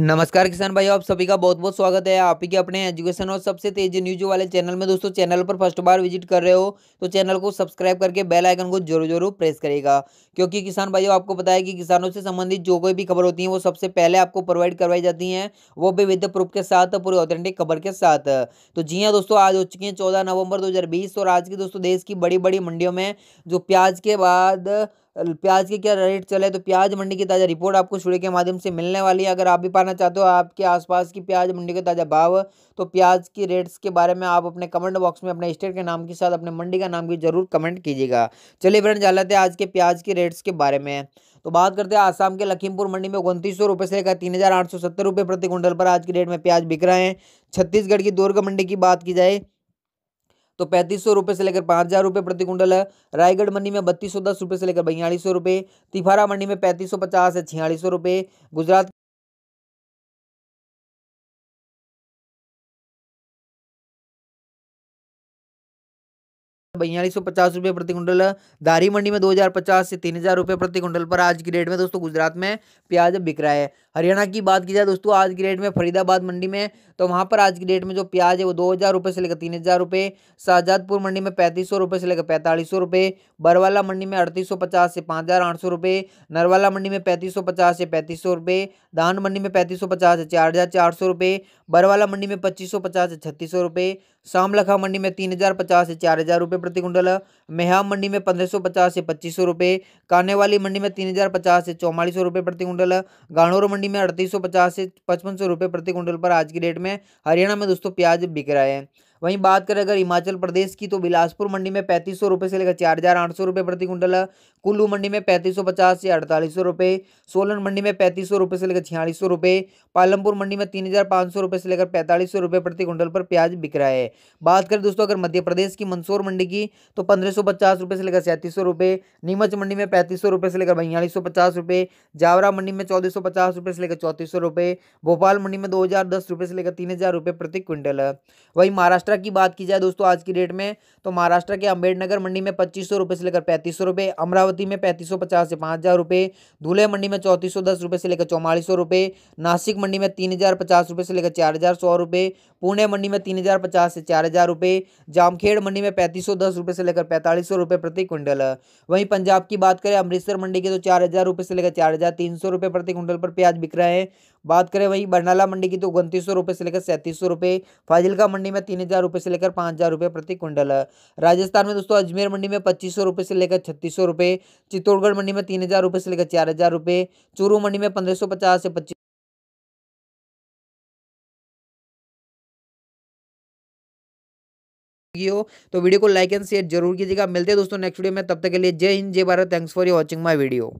नमस्कार किसान भाई आप सभी का बहुत बहुत स्वागत है आप ही के अपने एजुकेशन और सबसे तेज न्यूज वाले चैनल में दोस्तों चैनल पर फर्स्ट बार विजिट कर रहे हो तो चैनल को सब्सक्राइब करके बेल आइकन को जरूर जरूर प्रेस करेगा क्योंकि किसान भाइयों आपको पता है कि किसानों से संबंधित जो कोई भी खबर होती है वो सबसे पहले आपको प्रोवाइड करवाई जाती है वो भी विद प्रूफ के साथ पूरी ऑथेंटिक खबर के साथ तो जी हाँ दोस्तों आज हो चुकी है चौदह नवंबर दो और आज की दोस्तों देश की बड़ी बड़ी मंडियों में जो प्याज के बाद प्याज के क्या रेट चले तो प्याज मंडी की ताज़ा रिपोर्ट आपको स्टूडियो के माध्यम से मिलने वाली है अगर आप भी पाना चाहते हो आपके आसपास की प्याज मंडी का ताज़ा भाव तो प्याज की रेट्स के बारे में आप अपने कमेंट बॉक्स में अपने स्टेट के नाम के साथ अपने मंडी का नाम भी जरूर कमेंट कीजिएगा चलिए फ्रेंड जान लेते हैं आज के प्याज के रेट्स के बारे में तो बात करते हैं आसाम के लखीमपुर मंडी में उनतीस सौ रुपये से लेकर तीन हज़ार आठ सौ सत्तर रुपये प्रति क्विंटल पर आज के डेट में प्याज बिक रहे हैं छत्तीसगढ़ की दुर्ग मंडी की बात की जाए तो पैंतीस सौ रुपये से लेकर पाँच हज़ार रुपये प्रति कुंटल है रायगढ़ मंडी में बत्तीस सौ दस रुपये से लेकर बयालीस सौ रुपये तिफारा मंडी में पैंतीस सौ पचास है छियालीस सौ रुपये गुजरात बयालीस सौ पचास रुपये प्रति क्विंटल धारी मंडी में दो हज़ार पचास से तीन हज़ार रुपये प्रति क्विंटल पर आज की डेट में दोस्तों गुजरात में प्याज बिक रहा है हरियाणा की बात की जाए दोस्तों आज की डेट में फरीदाबाद मंडी में तो वहाँ पर आज की डेट में जो प्याज है वो दो हज़ार रुपये से लेकर तीन हज़ार रुपये शाहजादपुर मंडी में पैंतीस सौ रुपये से लेकर पैंतालीस सौ रुपये बरवाला मंडी में अड़तीस सौ पचास से पाँच हज़ार आठ सौ रुपये नरवाला मंडी में पैंतीस सौ पचास से पैंतीस सौ रुपये धान मंडी में पैंतीस सौ पचास से चार हज़ार चार सौ रुपये बरवाला मंडी में पच्चीस सौ पचास से छत्तीस सौ रुपये सामलखा मंडी में तीन हज़ार पचास से चार हज़ार रुपये प्रति कुंटल मेहाम मंडी में पंद्रह सौ पचास से पच्चीस सौ रुपये कानेवाली मंडी में तीन हज़ार पचास से चौवालीस सौ रुपये प्रति कुंटल गाणोर मंडी में अड़तीस सौ पचास से पचपन सौ रुपये प्रति कुंटल पर आज की डेट में हरियाणा में दोस्तों प्याज बिक रहा है वहीं बात करें अगर हिमाचल प्रदेश की तो बिलासपुर मंडी में पैंतीस सौ रुपये से लेकर चार हज़ार आठ सौ रुपये प्रति कुंटल कुल्लू मंडी में पैंतीस सौ पचास से अड़तालीस सौ रुपये सोलन मंडी में पैंतीस सौ रुपये से लेकर छियालीस सौ रुपये पालमपुर मंडी में तीन हज़ार पाँच सौ रुपये से लेकर पैंतालीस सौ रुपये प्रति कुंटल पर प्याज बिक रहा है बात करें दोस्तों अगर मध्य प्रदेश की मंदसौर मंडी की तो पंद्रह सौ पचास रुपये से लेकर सैंतीस सौ रुपये नीमच मंडी में पैंतीस सौ रुपये से लेकर बयालीस सौ पचास रुपये जावरा मंडी में चौदह सौ पचास रुपये से लेकर चौंतीस सौ रुपये भोपाल मंडी में दो हज़ार दस रुपये से लेकर तीन हज़ार रुपये प्रति क्विंटल वहीं महाराष्ट्र महाराष्ट्र की बात की जाए दोस्तों आज की डेट में तो महाराष्ट्र के अंबेडनगर मंडी में पच्चीस सौ से लेकर पैंतीस सौ अमरावती में पैंतीस सौ पचास से पाँच हज़ार रुपये धुले मंडी में चौंतीस सौ दस रुपये से लेकर चौवालीस सौ रुपये नासिक मंडी में तीन हज़ार पचास रुपये से लेकर चार हज़ार सौ रुपये पुणे मंडी में तीन हज़ार पचास से चार हज़ार रुपये जामखेड़ मंडी में पैंतीस सौ दस रुपये से लेकर पैंतालीस सौ रुपये प्रति क्विंटल वहीं पंजाब की बात करें अमृतसर मंडी के तो चार हज़ार रुपये से लेकर चार हज़ार तीन सौ रुपये प्रति क्विंटल पर प्याज बिक रहे हैं बात करें वहीं बरनाला मंडी की तो उनतीस सौ रुपये से लेकर सैंतीस सौ रुपये फाजिलका मंडी में तीन हज़ार हजार रुपये से लेकर पाँच हजार रुपये प्रति क्विंटल राजस्थान में दोस्तों अजमेर मंडी में पच्चीस सौ रुपये से लेकर छत्तीस सौ रुपये चित्तौड़गढ़ मंडी में तीन हजार रुपये से लेकर चार हजार रुपये चूरू मंडी में पंद्रह सौ पचास से पच्चीस हो तो वीडियो को लाइक एंड शेयर जरूर कीजिएगा मिलते हैं दोस्तों नेक्स्ट वीडियो में तब तक के लिए जय हिंद जय Bharat thanks for you watching my video